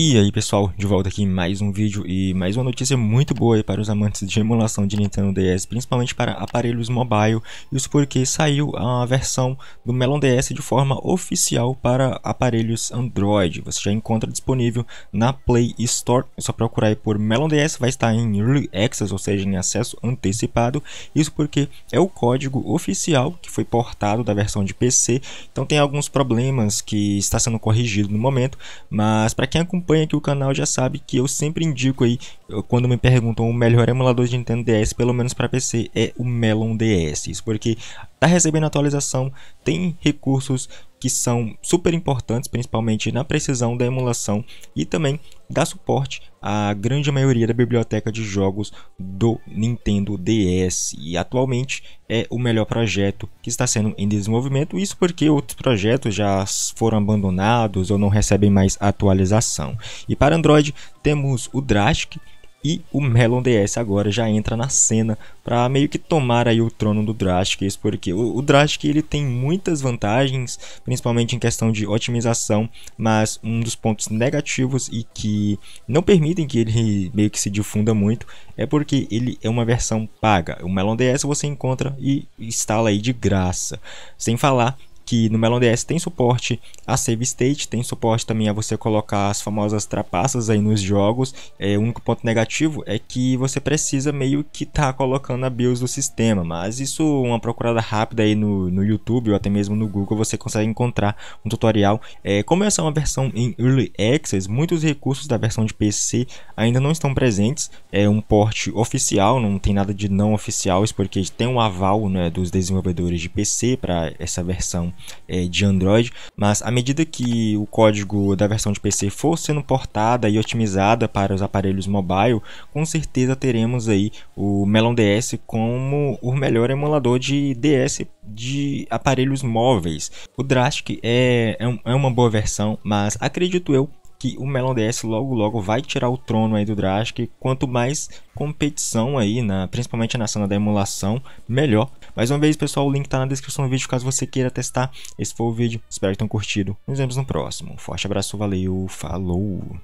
E aí pessoal, de volta aqui em mais um vídeo e mais uma notícia muito boa aí para os amantes de emulação de Nintendo DS, principalmente para aparelhos mobile, isso porque saiu a versão do Melon DS de forma oficial para aparelhos Android, você já encontra disponível na Play Store, é só procurar por Melon DS, vai estar em Early Access, ou seja, em acesso antecipado, isso porque é o código oficial que foi portado da versão de PC, então tem alguns problemas que está sendo corrigido no momento, mas para quem acompanha acompanha aqui o canal já sabe que eu sempre indico aí, quando me perguntam o melhor emulador de Nintendo DS, pelo menos para PC, é o Melon DS. Isso porque está recebendo atualização, tem recursos que são super importantes, principalmente na precisão da emulação e também dá suporte à grande maioria da biblioteca de jogos do Nintendo DS. E atualmente é o melhor projeto que está sendo em desenvolvimento, isso porque outros projetos já foram abandonados ou não recebem mais atualização. E para Android temos o Drastic, e o Melon DS agora já entra na cena para meio que tomar aí o trono do Drastic, isso porque o, o Drastic ele tem muitas vantagens, principalmente em questão de otimização, mas um dos pontos negativos e que não permitem que ele meio que se difunda muito é porque ele é uma versão paga. O Melon DS você encontra e instala aí de graça. Sem falar que no Melon DS tem suporte a save state, tem suporte também a você colocar as famosas trapaças aí nos jogos. É, o único ponto negativo é que você precisa meio que tá colocando a BIOS do sistema, mas isso uma procurada rápida aí no, no YouTube ou até mesmo no Google você consegue encontrar um tutorial. É, como essa é uma versão em Early Access, muitos recursos da versão de PC ainda não estão presentes. É um porte oficial, não tem nada de não oficial, isso porque tem um aval né, dos desenvolvedores de PC para essa versão é, de Android, mas à medida que o código da versão de PC for sendo portada e otimizada para os aparelhos mobile, com certeza teremos aí o Melon DS como o melhor emulador de DS de aparelhos móveis. O Drastic é, é, um, é uma boa versão, mas acredito eu que o Melon DS logo logo vai tirar o trono aí do Drastic. Quanto mais competição aí, na, principalmente na cena da emulação, melhor. Mais uma vez, pessoal, o link tá na descrição do vídeo caso você queira testar. Esse foi o vídeo, espero que tenham curtido. Nos vemos no próximo. Forte abraço, valeu, falou!